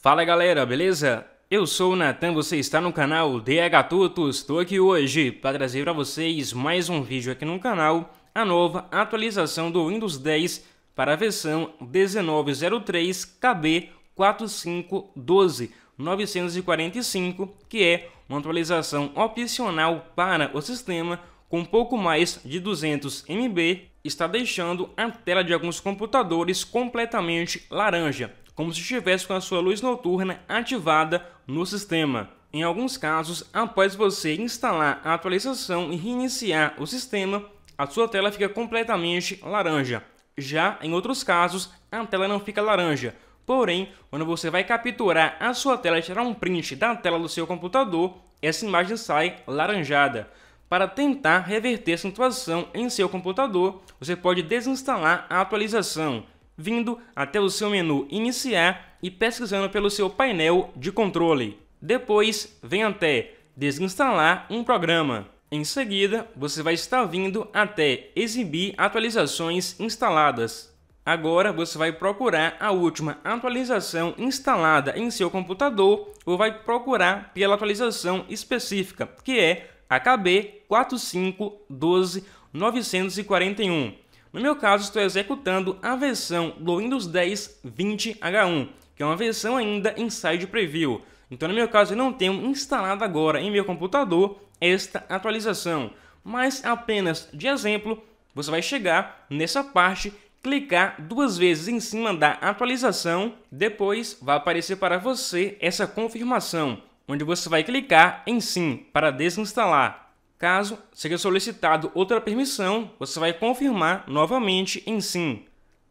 Fala galera, beleza? Eu sou o Natan, você está no canal DH Tutos, estou aqui hoje para trazer para vocês mais um vídeo aqui no canal, a nova atualização do Windows 10 para a versão 1903KB4512 945, que é uma atualização opcional para o sistema com pouco mais de 200 MB, está deixando a tela de alguns computadores completamente laranja como se estivesse com a sua luz noturna ativada no sistema. Em alguns casos, após você instalar a atualização e reiniciar o sistema, a sua tela fica completamente laranja. Já em outros casos, a tela não fica laranja. Porém, quando você vai capturar a sua tela e tirar um print da tela do seu computador, essa imagem sai laranjada. Para tentar reverter essa situação em seu computador, você pode desinstalar a atualização vindo até o seu menu Iniciar e pesquisando pelo seu painel de controle. Depois, vem até Desinstalar um programa. Em seguida, você vai estar vindo até Exibir atualizações instaladas. Agora você vai procurar a última atualização instalada em seu computador ou vai procurar pela atualização específica, que é kb 4512941. No meu caso, estou executando a versão do Windows 10 20H1, que é uma versão ainda em Preview. Então, no meu caso, eu não tenho instalado agora em meu computador esta atualização, mas apenas de exemplo, você vai chegar nessa parte, clicar duas vezes em cima da atualização, depois vai aparecer para você essa confirmação, onde você vai clicar em sim para desinstalar. Caso seja solicitado outra permissão, você vai confirmar novamente em sim.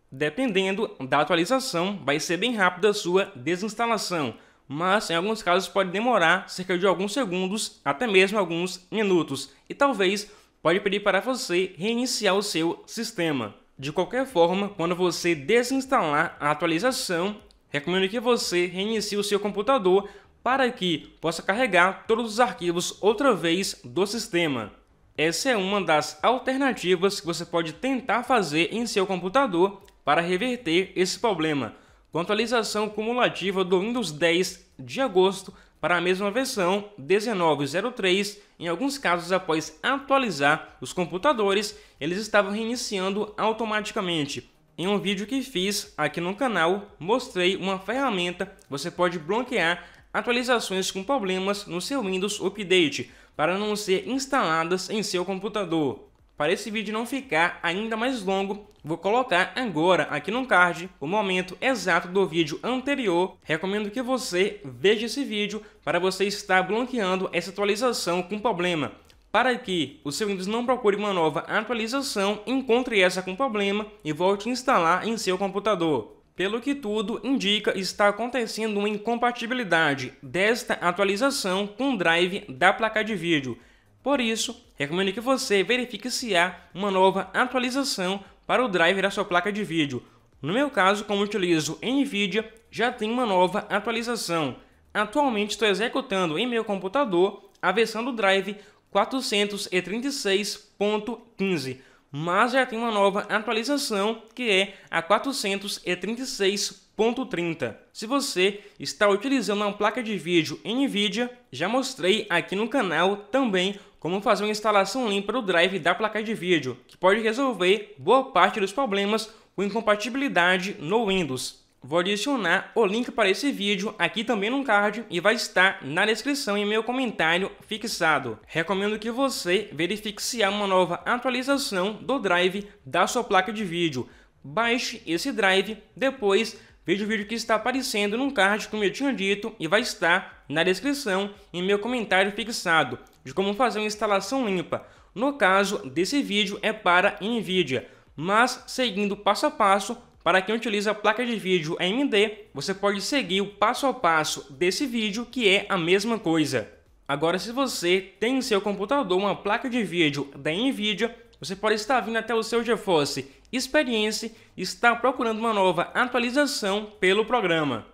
Dependendo da atualização, vai ser bem rápida a sua desinstalação, mas em alguns casos pode demorar cerca de alguns segundos, até mesmo alguns minutos, e talvez pode pedir para você reiniciar o seu sistema. De qualquer forma, quando você desinstalar a atualização, recomendo que você reinicie o seu computador para que possa carregar todos os arquivos outra vez do sistema. Essa é uma das alternativas que você pode tentar fazer em seu computador para reverter esse problema, com a atualização cumulativa do Windows 10 de agosto para a mesma versão 1903. Em alguns casos, após atualizar os computadores, eles estavam reiniciando automaticamente. Em um vídeo que fiz aqui no canal, mostrei uma ferramenta que você pode bloquear atualizações com problemas no seu Windows Update para não ser instaladas em seu computador. Para esse vídeo não ficar ainda mais longo, vou colocar agora aqui no card o momento exato do vídeo anterior. Recomendo que você veja esse vídeo para você estar bloqueando essa atualização com problema. Para que o seu Windows não procure uma nova atualização, encontre essa com problema e volte a instalar em seu computador. Pelo que tudo indica, está acontecendo uma incompatibilidade desta atualização com o drive da placa de vídeo. Por isso, recomendo que você verifique se há uma nova atualização para o drive da sua placa de vídeo. No meu caso, como utilizo NVIDIA, já tem uma nova atualização. Atualmente estou executando em meu computador a versão do drive 436.15 mas já tem uma nova atualização que é a 436.30. Se você está utilizando uma placa de vídeo NVIDIA, já mostrei aqui no canal também como fazer uma instalação limpa do drive da placa de vídeo, que pode resolver boa parte dos problemas com incompatibilidade no Windows. Vou adicionar o link para esse vídeo aqui também no card e vai estar na descrição e meu comentário fixado. Recomendo que você verifique se há uma nova atualização do drive da sua placa de vídeo. Baixe esse drive, depois veja o vídeo que está aparecendo no card como eu tinha dito e vai estar na descrição e meu comentário fixado de como fazer uma instalação limpa. No caso desse vídeo é para NVIDIA mas seguindo passo a passo para quem utiliza a placa de vídeo AMD, você pode seguir o passo a passo desse vídeo, que é a mesma coisa. Agora, se você tem em seu computador uma placa de vídeo da NVIDIA, você pode estar vindo até o seu GeForce Experience e estar procurando uma nova atualização pelo programa.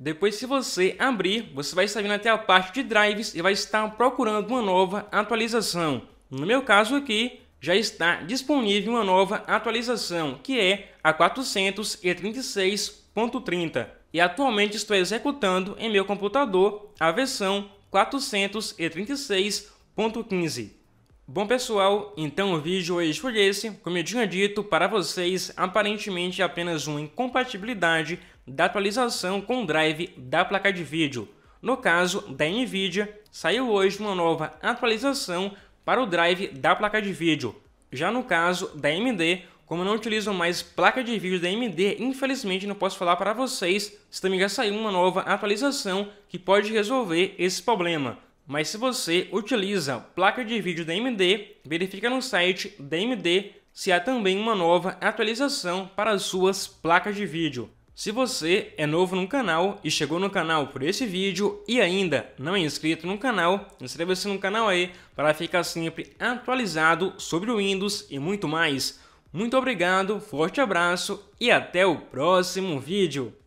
Depois, se você abrir, você vai estar vindo até a parte de drives e vai estar procurando uma nova atualização. No meu caso aqui, já está disponível uma nova atualização, que é a 436.30, e atualmente estou executando em meu computador a versão 436.15. Bom pessoal, então o vídeo hoje é foi esse, como eu tinha dito para vocês, aparentemente apenas uma incompatibilidade da atualização com o drive da placa de vídeo. No caso da NVIDIA, saiu hoje uma nova atualização para o drive da placa de vídeo. Já no caso da AMD, como eu não utilizo mais placa de vídeo da AMD, infelizmente não posso falar para vocês se também já saiu uma nova atualização que pode resolver esse problema. Mas se você utiliza placa de vídeo da AMD, verifica no site da AMD se há também uma nova atualização para as suas placas de vídeo. Se você é novo no canal e chegou no canal por esse vídeo e ainda não é inscrito no canal, inscreva-se no canal aí para ficar sempre atualizado sobre o Windows e muito mais. Muito obrigado, forte abraço e até o próximo vídeo.